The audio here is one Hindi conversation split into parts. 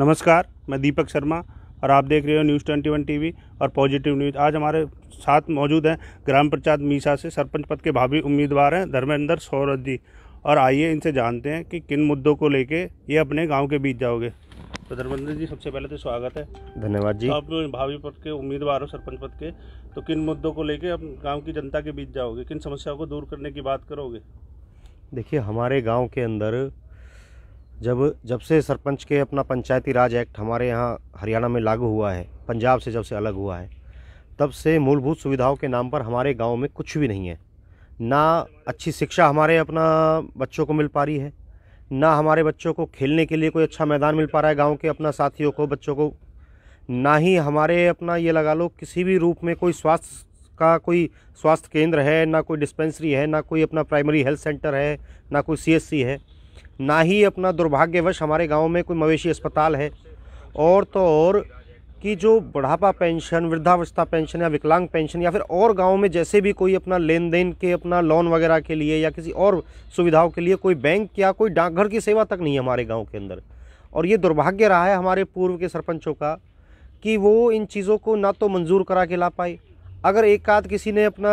नमस्कार मैं दीपक शर्मा और आप देख रहे हो न्यूज़ ट्वेंटी वन टी और पॉजिटिव न्यूज़ आज हमारे साथ मौजूद हैं ग्राम पंचायत मीसा से सरपंच पद के भावी उम्मीदवार हैं धर्मेंद्र सौरथ जी और आइए इनसे जानते हैं कि किन मुद्दों को लेके ये अपने गांव के बीच जाओगे तो धर्मेंद्र जी सबसे पहले तो स्वागत है धन्यवाद जी तो आप भावी पद के उम्मीदवार हो सरपंच पद के तो किन मुद्दों को लेके आप गाँव की जनता के बीच जाओगे किन समस्याओं को दूर करने की बात करोगे देखिए हमारे गाँव के अंदर जब जब से सरपंच के अपना पंचायती राज एक्ट हमारे यहाँ हरियाणा में लागू हुआ है पंजाब से जब से अलग हुआ है तब से मूलभूत सुविधाओं के नाम पर हमारे गाँव में कुछ भी नहीं है ना अच्छी शिक्षा हमारे अपना बच्चों को मिल पा रही है ना हमारे बच्चों को खेलने के लिए कोई अच्छा मैदान मिल पा रहा है गाँव के अपना साथियों को बच्चों को ना ही हमारे अपना ये लगा लो किसी भी रूप में कोई स्वास्थ्य का कोई स्वास्थ्य केंद्र है ना कोई डिस्पेंसरी है ना कोई अपना प्राइमरी हेल्थ सेंटर है ना कोई सीएससी है ना ही अपना दुर्भाग्यवश हमारे गांव में कोई मवेशी अस्पताल है और तो और कि जो बुढ़ापा पेंशन वृद्धावस्था पेंशन या विकलांग पेंशन या फिर और गाँव में जैसे भी कोई अपना लेन देन के अपना लोन वगैरह के लिए या किसी और सुविधाओं के लिए कोई बैंक या कोई डाकघर की सेवा तक नहीं है हमारे गाँव के अंदर और ये दुर्भाग्य रहा है हमारे पूर्व के सरपंचों का कि वो इन चीज़ों को ना तो मंजूर करा के ला पाए अगर एक आध किसी ने अपना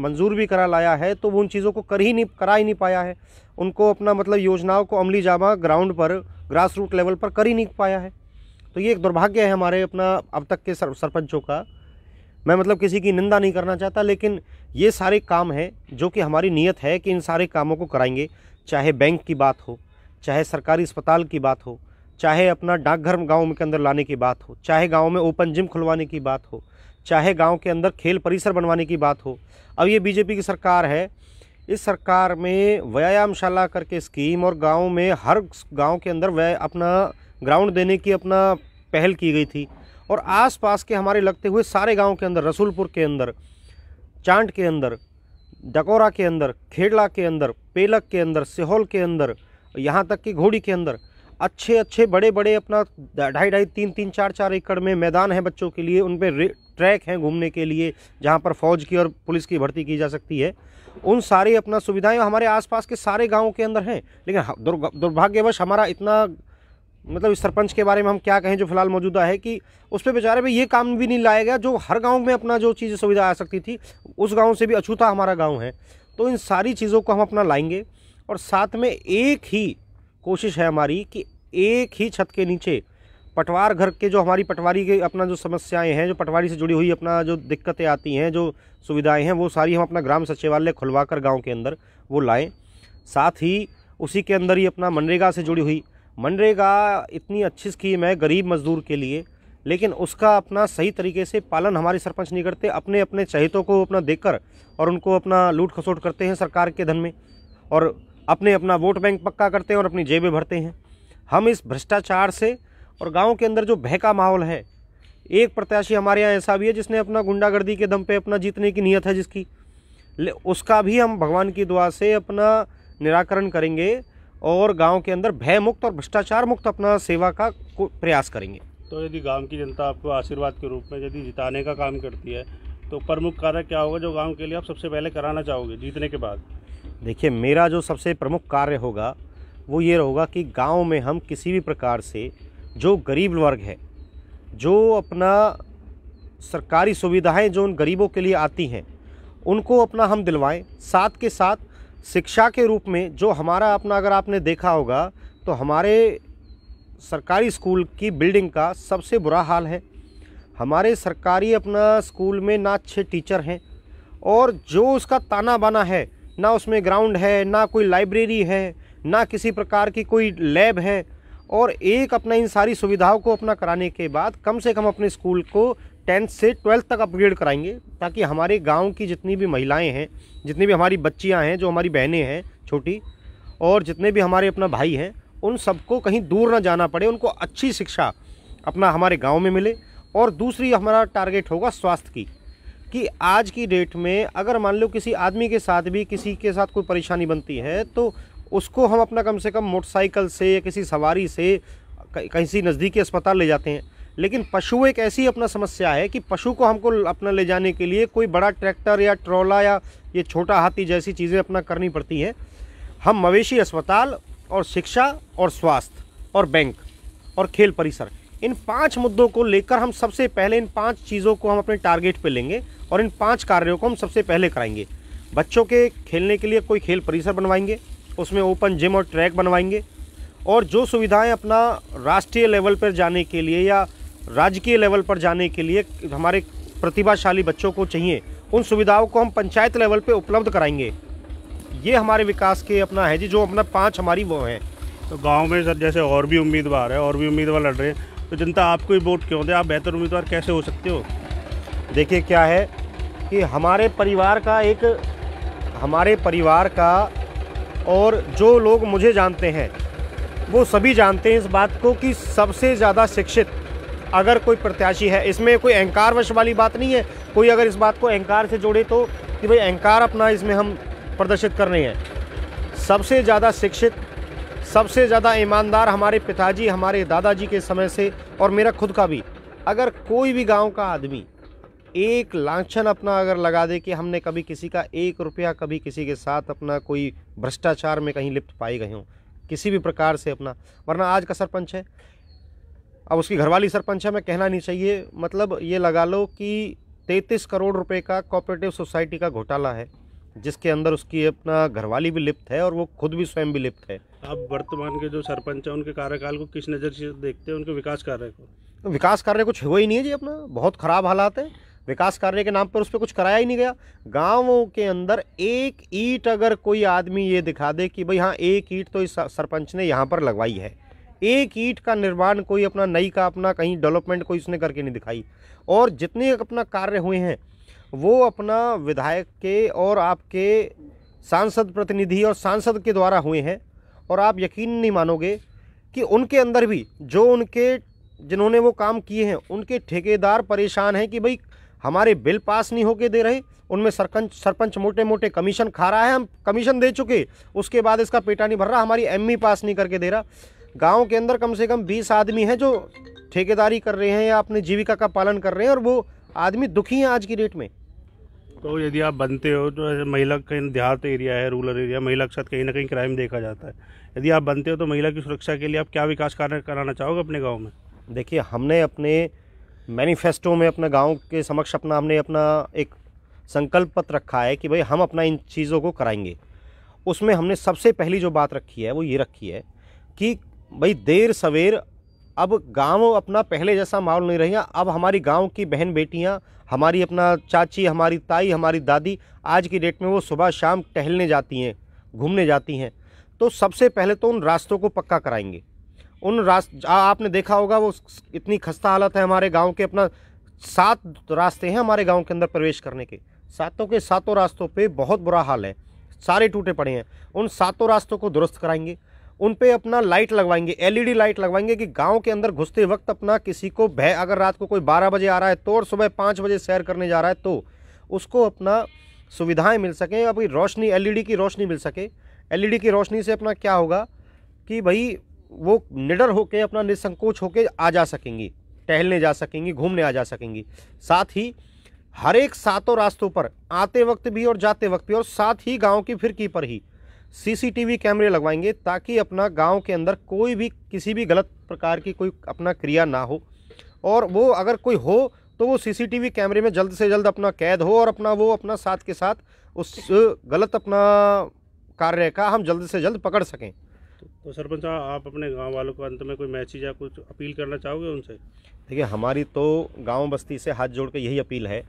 मंजूर भी करा लाया है तो वो उन चीज़ों को कर ही नहीं करा ही नहीं पाया है उनको अपना मतलब योजनाओं को अमली जामा ग्राउंड पर ग्रास रूट लेवल पर कर ही नहीं पाया है तो ये एक दुर्भाग्य है हमारे अपना अब तक के सर, सरपंचों का मैं मतलब किसी की निंदा नहीं करना चाहता लेकिन ये सारे काम हैं जो कि हमारी नीयत है कि इन सारे कामों को कराएंगे चाहे बैंक की बात हो चाहे सरकारी अस्पताल की बात हो चाहे अपना डाकघर गाँव के अंदर लाने की बात हो चाहे गाँव में ओपन जिम खुलवाने की बात हो चाहे गांव के अंदर खेल परिसर बनवाने की बात हो अब ये बीजेपी की सरकार है इस सरकार में व्यायामशाला करके स्कीम और गांव में हर गांव के अंदर व्या अपना ग्राउंड देने की अपना पहल की गई थी और आसपास के हमारे लगते हुए सारे गांव के अंदर रसूलपुर के अंदर चांट के अंदर डकोरा के अंदर खेड़ला के अंदर पेलक के अंदर सिहोल के अंदर यहाँ तक कि घोड़ी के अंदर अच्छे अच्छे बड़े बड़े अपना ढाई ढाई तीन तीन चार चार एकड़ में मैदान है बच्चों के लिए उन पर ट्रैक हैं घूमने के लिए जहाँ पर फौज की और पुलिस की भर्ती की जा सकती है उन सारी अपना सुविधाएं हमारे आसपास के सारे गाँव के अंदर हैं लेकिन दुर्भाग्यवश हमारा इतना मतलब इस सरपंच के बारे में हम क्या कहें जो फिलहाल मौजूदा है कि उस पर बेचारे भी ये काम भी नहीं लाया गया जो हर गांव में अपना जो चीज़ सुविधा आ सकती थी उस गांव से भी अछूता हमारा गांव है तो इन सारी चीज़ों को हम अपना लाएंगे और साथ में एक ही कोशिश है हमारी कि एक ही छत के नीचे पटवार घर के जो हमारी पटवारी के अपना जो समस्याएं हैं जो पटवारी से जुड़ी हुई अपना जो दिक्कतें आती हैं जो सुविधाएं हैं वो सारी हम अपना ग्राम सचिवालय खुलवा कर गाँव के अंदर वो लाएँ साथ ही उसी के अंदर ही अपना मनरेगा से जुड़ी हुई मनरेगा इतनी अच्छी स्कीम है गरीब मजदूर के लिए लेकिन उसका अपना सही तरीके से पालन हमारे सरपंच नहीं करते अपने अपने चहितों को अपना देकर और उनको अपना लूट खसोट करते हैं सरकार के धन में और अपने अपना वोट बैंक पक्का करते हैं और अपनी जेबें भरते हैं हम इस भ्रष्टाचार से और गांव के अंदर जो भय का माहौल है एक प्रत्याशी हमारे यहाँ ऐसा भी है जिसने अपना गुंडागर्दी के दम पे अपना जीतने की नीयत है जिसकी उसका भी हम भगवान की दुआ से अपना निराकरण करेंगे और गांव के अंदर भय मुक्त और भ्रष्टाचार मुक्त अपना सेवा का प्रयास करेंगे तो यदि गांव की जनता आपको आशीर्वाद के रूप में यदि जिताने का काम करती है तो प्रमुख कार्य क्या होगा जो गाँव के लिए आप सबसे पहले कराना चाहोगे जीतने के बाद देखिए मेरा जो सबसे प्रमुख कार्य होगा वो ये होगा कि गांव में हम किसी भी प्रकार से जो गरीब वर्ग है जो अपना सरकारी सुविधाएं जो उन गरीबों के लिए आती हैं उनको अपना हम दिलवाएं साथ के साथ शिक्षा के रूप में जो हमारा अपना अगर आपने देखा होगा तो हमारे सरकारी स्कूल की बिल्डिंग का सबसे बुरा हाल है हमारे सरकारी अपना स्कूल में ना अच्छे टीचर हैं और जो उसका ताना बाना है ना उसमें ग्राउंड है ना कोई लाइब्रेरी है ना किसी प्रकार की कोई लैब है और एक अपना इन सारी सुविधाओं को अपना कराने के बाद कम से कम अपने स्कूल को टेंथ से ट्वेल्थ तक अपग्रेड कराएंगे ताकि हमारे गांव की जितनी भी महिलाएं हैं जितनी भी हमारी बच्चियां हैं जो हमारी बहनें हैं छोटी और जितने भी हमारे अपना भाई हैं उन सबको कहीं दूर ना जाना पड़े उनको अच्छी शिक्षा अपना हमारे गाँव में मिले और दूसरी हमारा टारगेट होगा स्वास्थ्य की कि आज की डेट में अगर मान लो किसी आदमी के साथ भी किसी के साथ कोई परेशानी बनती है तो उसको हम अपना कम से कम मोटरसाइकिल से या किसी सवारी से कहीं नज़दीकी अस्पताल ले जाते हैं लेकिन पशु एक ऐसी अपना समस्या है कि पशु को हमको अपना ले जाने के लिए कोई बड़ा ट्रैक्टर या ट्रोला या ये छोटा हाथी जैसी चीज़ें अपना करनी पड़ती हैं हम मवेशी अस्पताल और शिक्षा और स्वास्थ्य और बैंक और खेल परिसर इन पांच मुद्दों को लेकर हम सबसे पहले इन पांच चीज़ों को हम अपने टारगेट पे लेंगे और इन पांच कार्यों को हम सबसे पहले कराएंगे बच्चों के खेलने के लिए कोई खेल परिसर बनवाएंगे उसमें ओपन जिम और ट्रैक बनवाएंगे और जो सुविधाएं अपना राष्ट्रीय लेवल पर जाने के लिए या राजकीय लेवल पर जाने के लिए हमारे प्रतिभाशाली बच्चों को चाहिए उन सुविधाओं को हम पंचायत लेवल पर उपलब्ध कराएंगे ये हमारे विकास के अपना है जी जो अपना पाँच हमारी वो हैं तो गाँव में सर जैसे और भी उम्मीदवार है और भी उम्मीदवार लड़ रहे हैं तो जनता आपको ही वोट क्यों दे आप बेहतर उम्मीदवार कैसे हो सकते हो देखिए क्या है कि हमारे परिवार का एक हमारे परिवार का और जो लोग मुझे जानते हैं वो सभी जानते हैं इस बात को कि सबसे ज़्यादा शिक्षित अगर कोई प्रत्याशी है इसमें कोई अहंकारवश वाली बात नहीं है कोई अगर इस बात को अहंकार से जोड़े तो कि भाई अहंकार अपना इसमें हम प्रदर्शित कर रहे हैं सबसे ज़्यादा शिक्षित सबसे ज़्यादा ईमानदार हमारे पिताजी हमारे दादाजी के समय से और मेरा खुद का भी अगर कोई भी गांव का आदमी एक लाछन अपना अगर लगा दे कि हमने कभी किसी का एक रुपया कभी किसी के साथ अपना कोई भ्रष्टाचार में कहीं लिप्त पाए गए हों किसी भी प्रकार से अपना वरना आज का सरपंच है अब उसकी घरवाली सरपंच है मैं कहना नहीं चाहिए मतलब ये लगा लो कि तैंतीस करोड़ रुपए का कोऑपरेटिव सोसाइटी का घोटाला है जिसके अंदर उसकी अपना घरवाली भी लिप्त है और वो खुद भी स्वयं भी लिप्त है आप वर्तमान के जो सरपंच हैं उनके कार्यकाल को किस नज़र से देखते हैं उनके विकास कार्य को विकास कार्य कुछ हुआ ही नहीं है जी अपना बहुत ख़राब हालात है विकास कार्य के नाम पर उस पर कुछ कराया ही नहीं गया गाँव के अंदर एक ईट अगर कोई आदमी ये दिखा दे कि भाई हाँ एक ईट तो इस सरपंच ने यहाँ पर लगवाई है एक ईट का निर्माण कोई अपना नई का अपना कहीं डेवलपमेंट कोई उसने करके नहीं दिखाई और जितने अपना कार्य हुए हैं वो अपना विधायक के और आपके सांसद प्रतिनिधि और सांसद के द्वारा हुए हैं और आप यकीन नहीं मानोगे कि उनके अंदर भी जो उनके जिन्होंने वो काम किए हैं उनके ठेकेदार परेशान हैं कि भाई हमारे बिल पास नहीं होके दे रहे उनमें सरपंच सरपंच मोटे मोटे कमीशन खा रहा है हम कमीशन दे चुके उसके बाद इसका पेटा नहीं भर रहा हमारी एम e पास नहीं करके दे रहा गाँव के अंदर कम से कम बीस आदमी हैं जो ठेकेदारी कर रहे हैं या अपने जीविका का पालन कर रहे हैं और वो आदमी दुखी हैं आज की डेट में तो यदि आप बनते हो तो महिला कहीं देहात एरिया है रूरल एरिया महिला के साथ कहीं ना कहीं क्राइम देखा जाता है यदि आप बनते हो तो महिला की सुरक्षा के लिए आप क्या विकास कार्य कराना चाहोगे अपने गाँव में देखिए हमने अपने मैनिफेस्टो में अपने गांव के समक्ष अपना हमने अपना एक संकल्प पत्र रखा है कि भाई हम अपना इन चीज़ों को कराएंगे उसमें हमने सबसे पहली जो बात रखी है वो ये रखी है कि भाई देर सवेर अब गांव अपना पहले जैसा माहौल नहीं रहेगा अब हमारी गांव की बहन बेटियां हमारी अपना चाची हमारी ताई हमारी दादी आज की डेट में वो सुबह शाम टहलने जाती हैं घूमने जाती हैं तो सबसे पहले तो उन रास्तों को पक्का कराएंगे उन रास्ते आपने देखा होगा वो इतनी खस्ता हालत है हमारे गांव के अपना सात रास्ते हैं हमारे गांव के अंदर प्रवेश करने के सातों के सातों रास्तों पे बहुत बुरा हाल है सारे टूटे पड़े हैं उन सातों रास्तों को दुरुस्त कराएंगे उन पे अपना लाइट लगवाएंगे एलईडी लाइट लगवाएंगे कि गांव के अंदर घुसते वक्त अपना किसी को भय अगर रात को कोई बारह बजे आ रहा है तो और सुबह पाँच बजे सैर करने जा रहा है तो उसको अपना सुविधाएँ मिल सकें अभी रोशनी एल की रोशनी मिल सके एल की रोशनी से अपना क्या होगा कि भाई वो निडर होके अपना निसंकोच होके आ जा सकेंगी टहलने जा सकेंगी घूमने आ जा सकेंगी साथ ही हर एक सातों रास्तों पर आते वक्त भी और जाते वक्त भी और साथ ही गांव की फिरकी पर ही सीसीटीवी कैमरे लगवाएंगे ताकि अपना गांव के अंदर कोई भी किसी भी गलत प्रकार की कोई अपना क्रिया ना हो और वो अगर कोई हो तो वो सीसीटीवी कैमरे में जल्द से जल्द अपना कैद हो और अपना वो अपना साथ के साथ उस गलत अपना कार्य का हम जल्द से जल्द पकड़ सकें तो, तो सरपंच आप अपने गांव वालों को अंत में कोई मैसेज या कुछ अपील करना चाहोगे उनसे देखिए हमारी तो गांव बस्ती से हाथ जोड़ के यही अपील है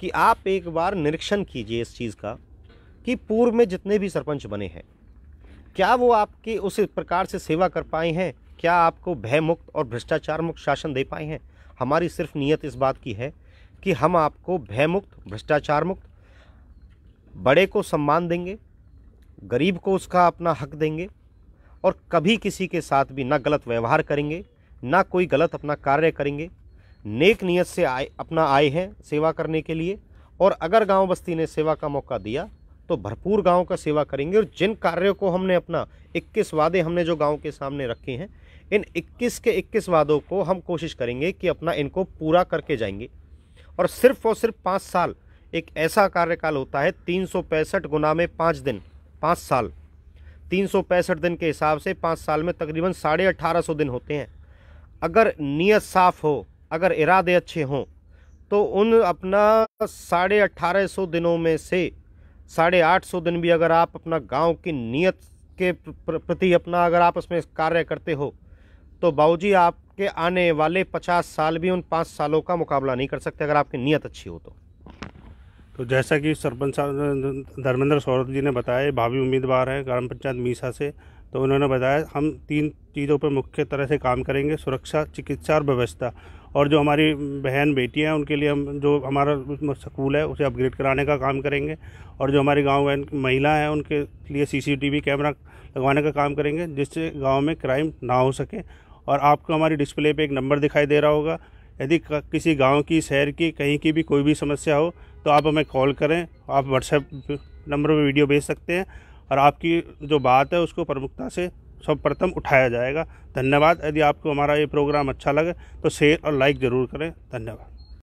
कि आप एक बार निरीक्षण कीजिए इस चीज़ का कि पूर्व में जितने भी सरपंच बने हैं क्या वो आपकी उस प्रकार से सेवा कर पाए हैं क्या आपको भयमुक्त और भ्रष्टाचार मुक्त शासन दे पाए हैं हमारी सिर्फ नीयत इस बात की है कि हम आपको भयमुक्त भ्रष्टाचार मुक्त बड़े को सम्मान देंगे गरीब को उसका अपना हक देंगे और कभी किसी के साथ भी ना गलत व्यवहार करेंगे ना कोई गलत अपना कार्य करेंगे नेक नियत से आए अपना आए हैं सेवा करने के लिए और अगर गांव बस्ती ने सेवा का मौका दिया तो भरपूर गांव का सेवा करेंगे और जिन कार्यों को हमने अपना 21 वादे हमने जो गांव के सामने रखे हैं इन 21 के 21 वादों को हम कोशिश करेंगे कि अपना इनको पूरा करके जाएंगे और सिर्फ और सिर्फ पाँच साल एक ऐसा कार्यकाल होता है तीन गुना में पाँच दिन पाँच साल तीन दिन के हिसाब से पाँच साल में तकरीबन साढ़े अठारह सौ दिन होते हैं अगर नीयत साफ़ हो अगर इरादे अच्छे हों तो उन अपना साढ़े अठारह सौ दिनों में से साढ़े आठ सौ दिन भी अगर आप अपना गांव की नीयत के प्रति अपना अगर आप उसमें कार्य करते हो तो बाबूजी आपके आने वाले पचास साल भी उन पाँच सालों का मुकाबला नहीं कर सकते अगर आपकी नीयत अच्छी हो तो तो जैसा कि सरपंच धर्मेंद्र सौरभ जी ने बताया भावी उम्मीदवार हैं ग्राम पंचायत मीसा से तो उन्होंने बताया हम तीन चीज़ों पर मुख्य तरह से काम करेंगे सुरक्षा चिकित्सा और व्यवस्था और जो हमारी बहन बेटियां हैं उनके लिए हम जो हमारा स्कूल है उसे अपग्रेड कराने का काम करेंगे और जो हमारी गांव बहन महिला हैं उनके लिए सीसीटीवी कैमरा लगवाने का काम करेंगे जिससे गांव में क्राइम ना हो सके और आपको हमारी डिस्प्ले पे एक नंबर दिखाई दे रहा होगा यदि किसी गांव की शहर की कहीं की भी कोई भी समस्या हो तो आप हमें कॉल करें आप व्हाट्सएप नंबर पर वीडियो भेज सकते हैं और आपकी जो बात है उसको प्रमुखता से सर्वप्रथम उठाया जाएगा धन्यवाद यदि आपको हमारा ये प्रोग्राम अच्छा लगे तो शेयर और लाइक ज़रूर करें धन्यवाद